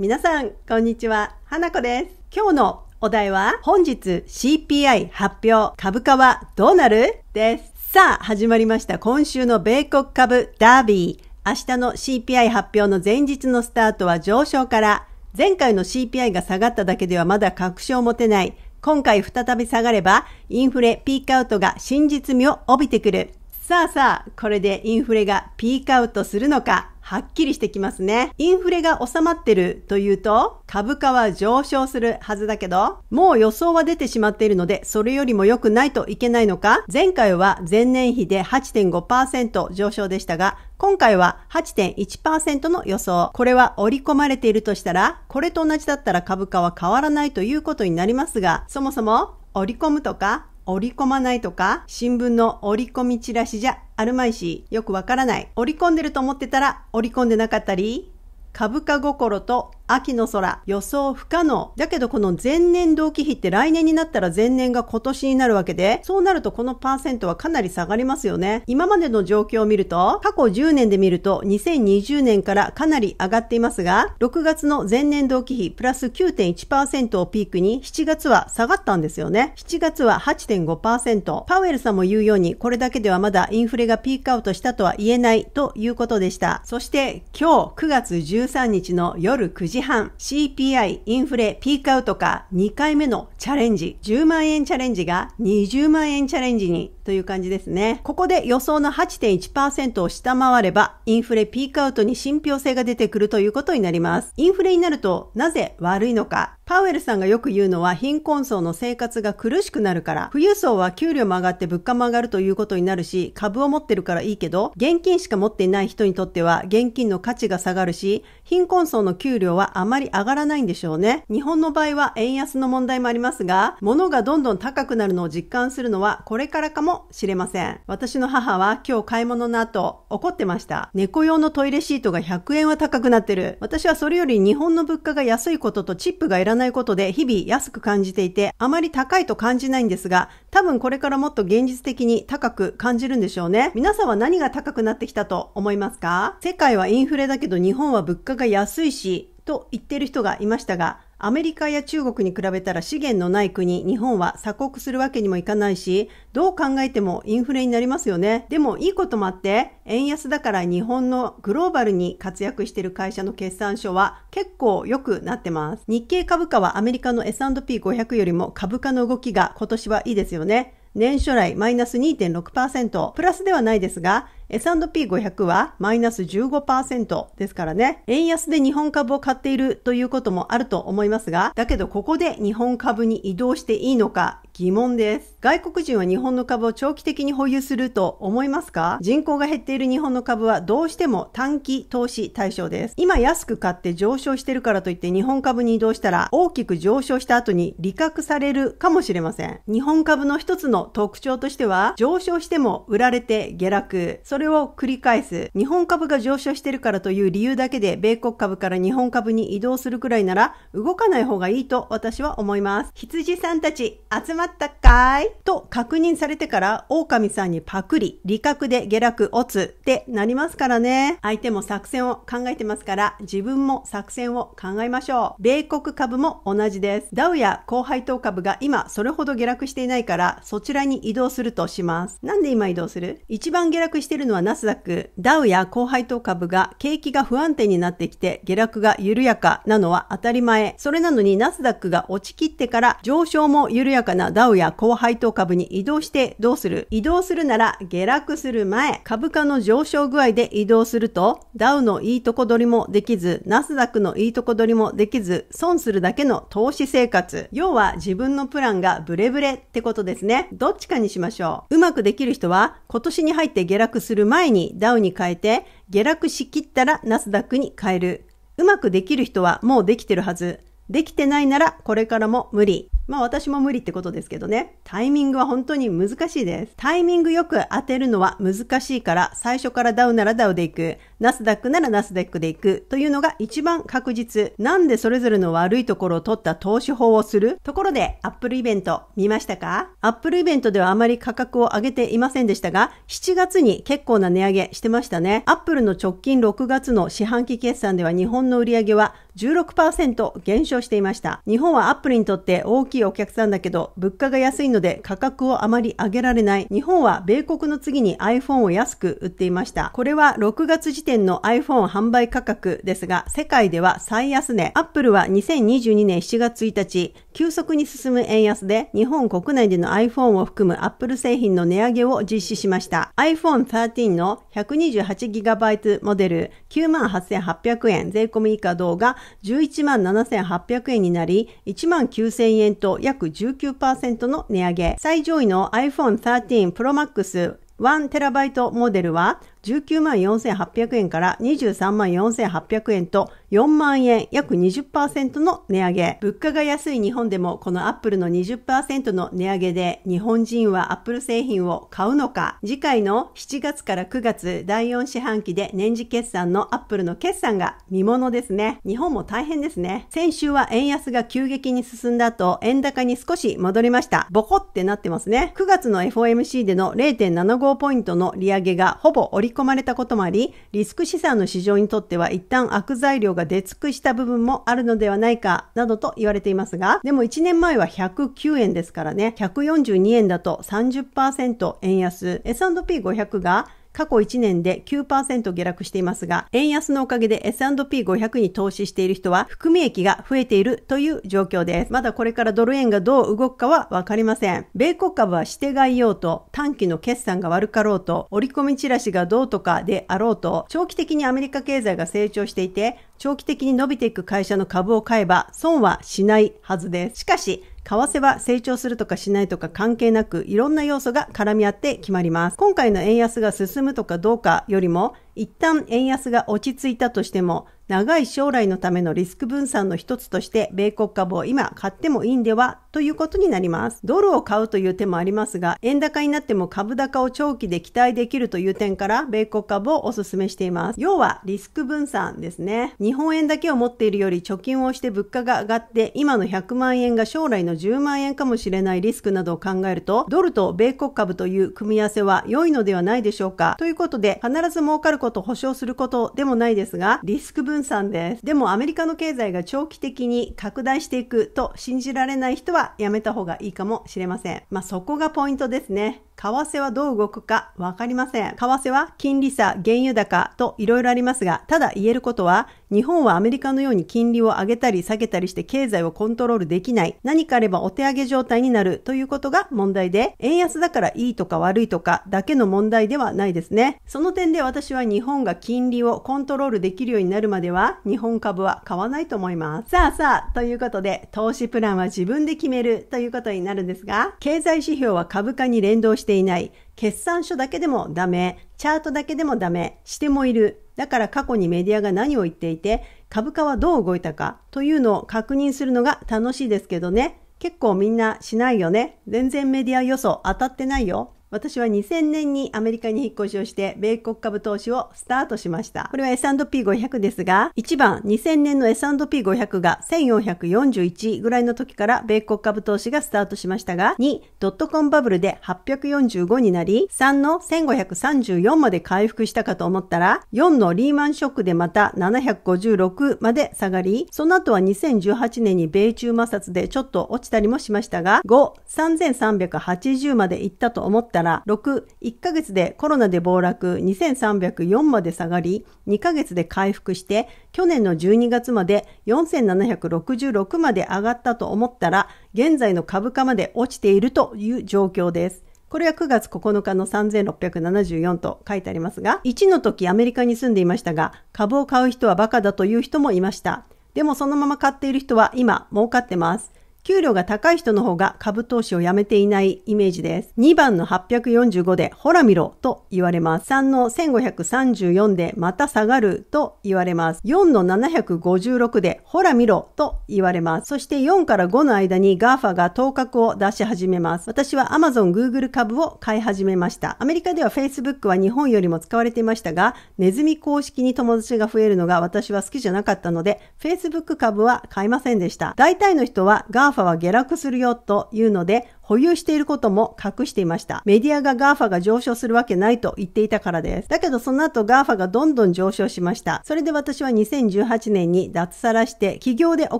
皆さん、こんにちは。花子です。今日のお題は、本日 CPI 発表、株価はどうなるです。さあ、始まりました。今週の米国株ダービー。明日の CPI 発表の前日のスタートは上昇から、前回の CPI が下がっただけではまだ確証を持てない。今回再び下がれば、インフレピークアウトが真実味を帯びてくる。さあさあ、これでインフレがピークアウトするのかはっきりしてきますね。インフレが収まってるというと、株価は上昇するはずだけど、もう予想は出てしまっているので、それよりも良くないといけないのか、前回は前年比で8.5%上昇でしたが、今回は8.1%の予想。これは織り込まれているとしたら、これと同じだったら株価は変わらないということになりますが、そもそも織り込むとか折り込まないとか、新聞の折り込みチラシじゃあるまいし、よくわからない。折り込んでると思ってたら折り込んでなかったり、株価心と秋の空、予想不可能。だけどこの前年同期比って来年になったら前年が今年になるわけで、そうなるとこのパーセントはかなり下がりますよね。今までの状況を見ると、過去10年で見ると2020年からかなり上がっていますが、6月の前年同期比プラス9.1%をピークに、7月は下がったんですよね。7月は8.5%。パウエルさんも言うように、これだけではまだインフレがピークアウトしたとは言えないということでした。そして今日9月13日の夜9時時半 CPI インフレピークアウトか2回目のチャレンジ10万円チャレンジが20万円チャレンジにという感じですね。ここで予想の8.1%を下回ればインフレピークアウトに信憑性が出てくるということになります。インフレになるとなぜ悪いのかパウエルさんがよく言うのは貧困層の生活が苦しくなるから、富裕層は給料も上がって物価も上がるということになるし、株を持ってるからいいけど、現金しか持っていない人にとっては現金の価値が下がるし、貧困層の給料はあまり上がらないんでしょうね。日本の場合は円安の問題もありますが、物がどんどん高くなるのを実感するのはこれからかもしれません。私の母は今日買い物の後、怒ってました。猫用のトイレシートが100円は高くなってる。私はそれより日本の物価が安いこととチップがいらないないことで日々安く感じていて、あまり高いと感じないんですが、多分これからもっと現実的に高く感じるんでしょうね。皆さんは何が高くなってきたと思いますか世界はインフレだけど日本は物価が安いし、と言ってる人がいましたが、アメリカや中国に比べたら資源のない国、日本は鎖国するわけにもいかないし、どう考えてもインフレになりますよね。でもいいこともあって、円安だから日本のグローバルに活躍している会社の決算書は結構良くなってます。日経株価はアメリカの S&P500 よりも株価の動きが今年はいいですよね。年初来マイナス2.6%、プラスではないですが、S&P500 はマイナス15%ですからね、円安で日本株を買っているということもあると思いますが、だけどここで日本株に移動していいのか疑問です。外国人は日本の株を長期的に保有すると思いますか人口が減っている日本の株はどうしても短期投資対象です。今安く買って上昇してるからといって日本株に移動したら大きく上昇した後に利確されるかもしれません。日本株の一つの特徴としては上昇しても売られて下落。そそれを繰り返す。日本株が上昇してるからという理由だけで、米国株から日本株に移動するくらいなら、動かない方がいいと私は思います。羊さんたち、集まったかいと確認されてから、狼さんにパクリ、利確で下落、落つってなりますからね。相手も作戦を考えてますから、自分も作戦を考えましょう。米国株も同じです。ダウや高配当株が今それほど下落していないから、そちらに移動するとします。なんで今移動する一番下落してるのはナスダック、ダウや高配当株が景気が不安定になってきて下落が緩やかなのは当たり前。それなのにナスダックが落ちきってから上昇も緩やかなダウや高配当株に移動してどうする移動するなら下落する前、株価の上昇具合で移動するとダウのいいとこ取りもできず、ナスダックのいいとこ取りもできず、損するだけの投資生活。要は自分のプランがブレブレってことですね。どっちかにしましょう。うまくできる人は今年に入って下落するる前にダウに変えて、下落しきったらナスダックに変える。うまくできる人はもうできてるはず。できてないならこれからも無理。まあ私も無理ってことですけどね。タイミングは本当に難しいです。タイミングよく当てるのは難しいから、最初からダウならダウでいく、ナスダックならナスダックでいくというのが一番確実。なんでそれぞれの悪いところを取った投資法をするところで、アップルイベント見ましたかアップルイベントではあまり価格を上げていませんでしたが、7月に結構な値上げしてましたね。アップルの直近6月の四半期決算では日本の売り上げは16%減少していました。日本はアップルにとって大きいいお客さんだけど、物価が安いので価格をあまり上げられない。日本は米国の次に iPhone を安く売っていました。これは6月時点の iPhone 販売価格ですが、世界では最安値。Apple は2022年7月1日、急速に進む円安で、日本国内での iPhone を含む Apple 製品の値上げを実施しました。iPhone 13の 128GB モデル98,800円、税込み以下動画117,800円になり、19,000円とと約19%の値上げ。最上位の iPhone 13 Pro Max 1TB モデルは19万4800円から23万4800円と4万円約20%の値上げ。物価が安い日本でもこのアップルの20%の値上げで日本人はアップル製品を買うのか次回の7月から9月第4四半期で年次決算のアップルの決算が見物ですね。日本も大変ですね。先週は円安が急激に進んだ後円高に少し戻りました。ボコってなってますね。9月の FOMC での0.75ポイントの利上げがほぼ折りり込まれたこともあり、リスク資産の市場にとっては一旦悪材料が出尽くした部分もあるのではないか、などと言われていますが、でも1年前は109円ですからね、142円だと30%円安、S&P500 が過去1年で9%下落していますが、円安のおかげで S&P500 に投資している人は含み益が増えているという状況です。まだこれからドル円がどう動くかはわかりません。米国株はしてがいようと、短期の決算が悪かろうと、折り込みチラシがどうとかであろうと、長期的にアメリカ経済が成長していて、長期的に伸びていく会社の株を買えば損はしないはずです。しかし、為替は成長するとかしないとか関係なく、いろんな要素が絡み合って決まります。今回の円安が進むとかどうかよりも、一旦円安が落ち着いたとしても、長い将来のためのリスク分散の一つとして、米国株を今買ってもいいんではということになります。ドルを買うという手もありますが、円高になっても株高を長期で期待できるという点から、米国株をお勧めしています。要は、リスク分散ですね。日本円だけを持っているより貯金をして物価が上がって、今の100万円が将来の10万円かもしれないリスクなどを考えると、ドルと米国株という組み合わせは良いのではないでしょうか。ということで、必ず儲かることを保証することでもないですが、リスク分散ンさんです。でもアメリカの経済が長期的に拡大していくと信じられない人はやめた方がいいかもしれません。まあ、そこがポイントですね。為替はどう動くかわかりません。為替は金利差、原油高といろいろありますが、ただ言えることは、日本はアメリカのように金利を上げたり下げたりして経済をコントロールできない。何かあればお手上げ状態になるということが問題で、円安だからいいとか悪いとかだけの問題ではないですね。その点で私は日本が金利をコントロールできるようになるまでは、日本株は買わないと思います。さあさあ、ということで、投資プランは自分で決めるということになるんですが、経済指標は株価に連動してしていない、決算書だけでもダメ、チャートだけでもダメ、してもいる。だから過去にメディアが何を言っていて、株価はどう動いたかというのを確認するのが楽しいですけどね。結構みんなしないよね。全然メディア予想当たってないよ。私は2000年にアメリカに引っ越しをして、米国株投資をスタートしました。これは S&P500 ですが、1番2000年の S&P500 が1441ぐらいの時から米国株投資がスタートしましたが、2、ドットコンバブルで845になり、3の1534まで回復したかと思ったら、4のリーマンショックでまた756まで下がり、その後は2018年に米中摩擦でちょっと落ちたりもしましたが、5、3380まで行ったと思ったたら、6、1ヶ月でコロナで暴落2304まで下がり、2ヶ月で回復して、去年の12月まで4766まで上がったと思ったら、現在の株価まで落ちているという状況です。これは9月9日の3674と書いてありますが、1の時アメリカに住んでいましたが、株を買う人はバカだという人もいました。でもそのまま買っている人は今儲かってます。給料が高い人の方が株投資をやめていないイメージです。2番の845でほら見ろと言われます。3の1534でまた下がると言われます。4の756でほら見ろと言われます。そして4から5の間に GAFA が頭角を出し始めます。私は Amazon、Google 株を買い始めました。アメリカでは Facebook は日本よりも使われていましたが、ネズミ公式に友達が増えるのが私は好きじゃなかったので、Facebook 株は買いませんでした。大体の人は GAFA ファは下落するよというので、保有していることも隠していました。メディアが GAFA が上昇するわけないと言っていたからです。だけどその後 GAFA がどんどん上昇しました。それで私は2018年に脱サラして、企業でお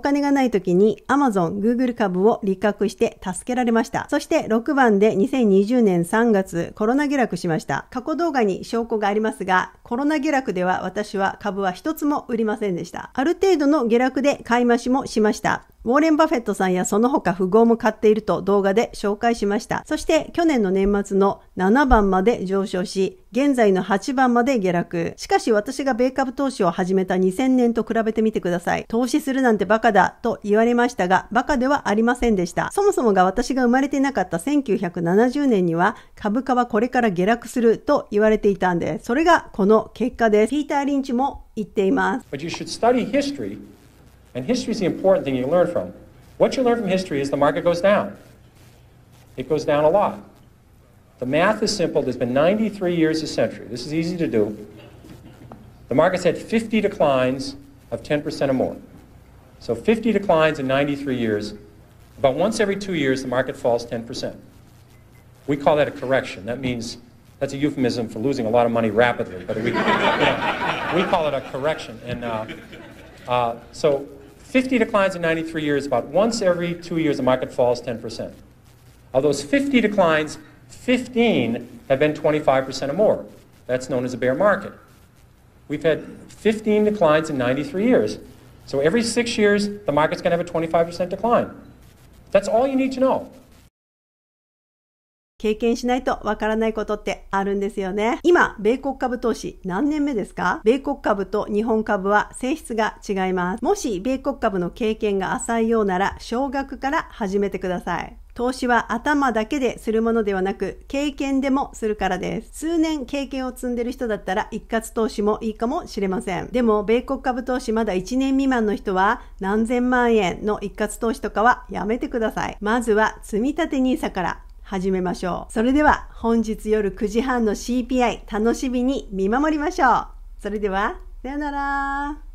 金がない時に Amazon、Google 株を利格して助けられました。そして6番で2020年3月コロナ下落しました。過去動画に証拠がありますが、コロナ下落では私は株は一つも売りませんでした。ある程度の下落で買い増しもしました。ウォーレン・バフェットさんやその他富豪も買っていると動画で紹介しました。そして去年の年末の7番まで上昇し、現在の8番まで下落。しかし私が米株投資を始めた2000年と比べてみてください。投資するなんてバカだと言われましたが、バカではありませんでした。そもそもが私が生まれていなかった1970年には株価はこれから下落すると言われていたんです。それがこの結果です。ピーター・リンチも言っています。But you should study history, and history is the important thing you learn from. What you learn from history is the market goes down. It goes down a lot. The math is simple. There's been 93 years a century. This is easy to do. The market's had 50 declines of 10% or more. So 50 declines in 93 years. About once every two years, the market falls 10%. We call that a correction. That means that's a euphemism for losing a lot of money rapidly, but we, you know, we call it a correction. And uh, uh, so 50 declines in 93 years, about once every two years, the market falls 10%. Of those 50 declines, 15 have been 25% or more. That's known as a bear market. We've had 15 declines in 93 years. So every six years, the market's going to have a 25% decline. That's all you need to know. 経験しないとわからないことってあるんですよね。今、米国株投資何年目ですか米国株と日本株は性質が違います。もし米国株の経験が浅いようなら、少額から始めてください。投資は頭だけでするものではなく、経験でもするからです。数年経験を積んでる人だったら、一括投資もいいかもしれません。でも、米国株投資まだ1年未満の人は、何千万円の一括投資とかはやめてください。まずは、積立 NISA から。始めましょう。それでは本日夜9時半の CPI 楽しみに見守りましょう。それでは、さよなら。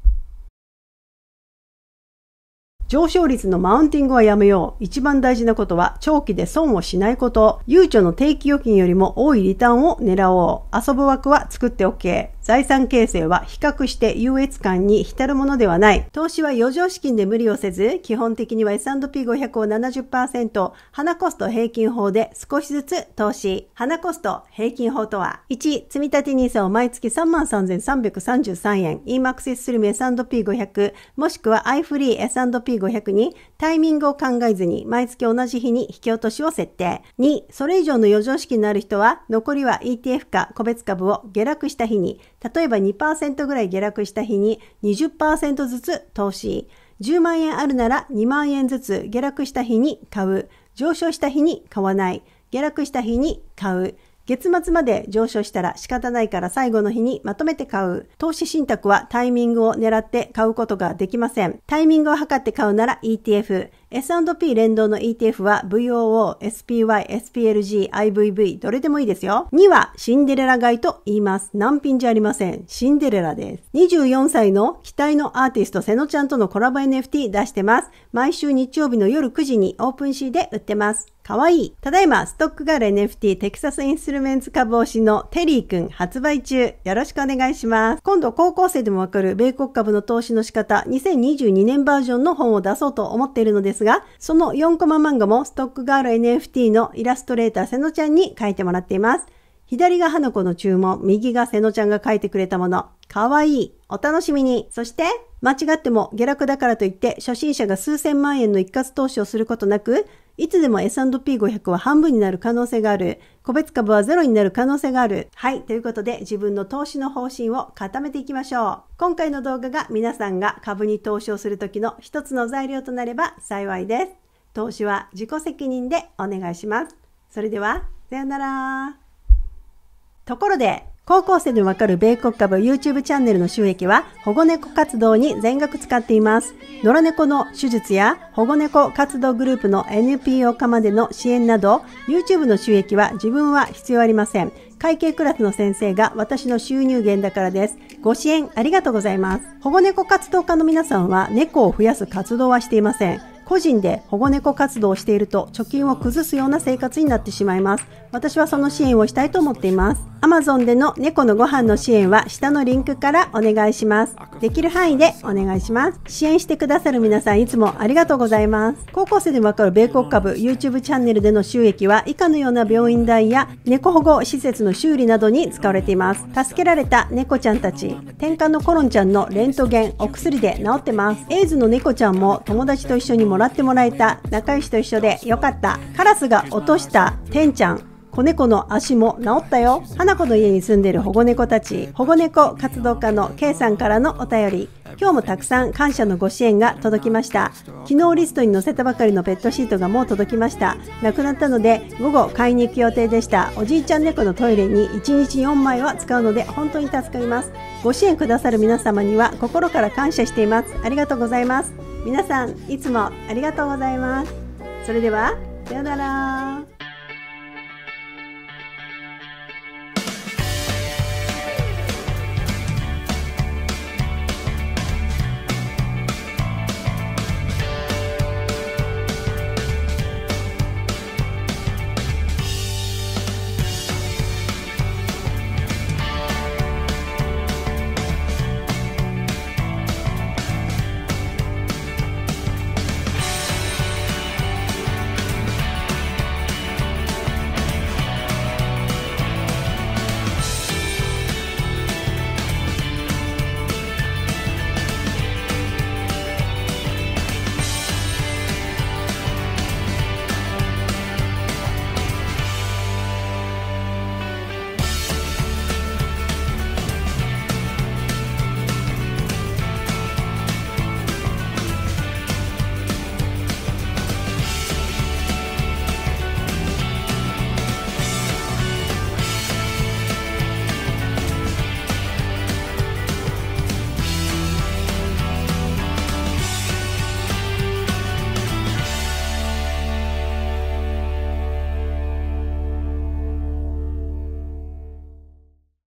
上昇率のマウンティングはやめよう。一番大事なことは、長期で損をしないこと。ゆうちょの定期預金よりも多いリターンを狙おう。遊ぶ枠は作って OK。財産形成は比較して優越感に浸るものではない。投資は余剰資金で無理をせず、基本的には S&P500 を70%、花コスト平均法で少しずつ投資。花コスト平均法とは、1、積立 NISA を毎月33,333円、e m a x s l i m S&P500、もしくは iFree S&P500 にタイミングを考えずに、毎月同じ日に引き落としを設定。2、それ以上の余剰資金のある人は、残りは ETF か個別株を下落した日に、例えば2%ぐらい下落した日に20%ずつ投資。10万円あるなら2万円ずつ下落した日に買う。上昇した日に買わない。下落した日に買う。月末まで上昇したら仕方ないから最後の日にまとめて買う。投資信託はタイミングを狙って買うことができません。タイミングを測って買うなら ETF。S&P 連動の ETF は VOO、SPY、SPLG、IVV、どれでもいいですよ。2はシンデレラ買いと言います。難品じゃありません。シンデレラです。24歳の期待のアーティストセノちゃんとのコラボ NFT 出してます。毎週日曜日の夜9時にオープンシーで売ってます。かわいい。ただいま、ストックガール NFT テキサスインストゥルメンツ株推しのテリーくん発売中。よろしくお願いします。今度、高校生でもわかる米国株の投資の仕方2022年バージョンの本を出そうと思っているのですが、その4コマ漫画もストックガール NFT のイラストレーター瀬野ちゃんに書いてもらっています。左が花子の注文、右が瀬野ちゃんが書いてくれたもの。かわいい。お楽しみに。そして、間違っても下落だからといって初心者が数千万円の一括投資をすることなく、いつでも S&P500 は半分になる可能性がある。個別株はゼロになる可能性がある。はい。ということで、自分の投資の方針を固めていきましょう。今回の動画が皆さんが株に投資をするときの一つの材料となれば幸いです。投資は自己責任でお願いします。それでは、さようなら。ところで、高校生でわかる米国株 YouTube チャンネルの収益は保護猫活動に全額使っています。野良猫の手術や保護猫活動グループの NPO 化までの支援など YouTube の収益は自分は必要ありません。会計クラスの先生が私の収入源だからです。ご支援ありがとうございます。保護猫活動家の皆さんは猫を増やす活動はしていません。個人で保護猫活動をしていると貯金を崩すような生活になってしまいます。私はその支援をしたいと思っています。Amazon での猫のご飯の支援は下のリンクからお願いします。できる範囲でお願いします。支援してくださる皆さんいつもありがとうございます。高校生でわかる米国株 YouTube チャンネルでの収益は以下のような病院代や猫保護施設の修理などに使われています。助けられた猫ちゃんたち、転換のコロンちゃんのレントゲン、お薬で治ってます。エイズの猫ちゃんも友達と一緒にもららってもらえた仲良しと一緒でよかったカラスが落としたてんちゃん子猫の足も治ったよ花子の家に住んでる保護猫たち保護猫活動家の K さんからのお便り今日もたくさん感謝のご支援が届きました昨日リストに載せたばかりのペットシートがもう届きました亡くなったので午後買いに行く予定でしたおじいちゃん猫のトイレに1日4枚は使うので本当に助かりますご支援くださる皆様には心から感謝していますありがとうございます皆さんいつもありがとうございますそれではさようなら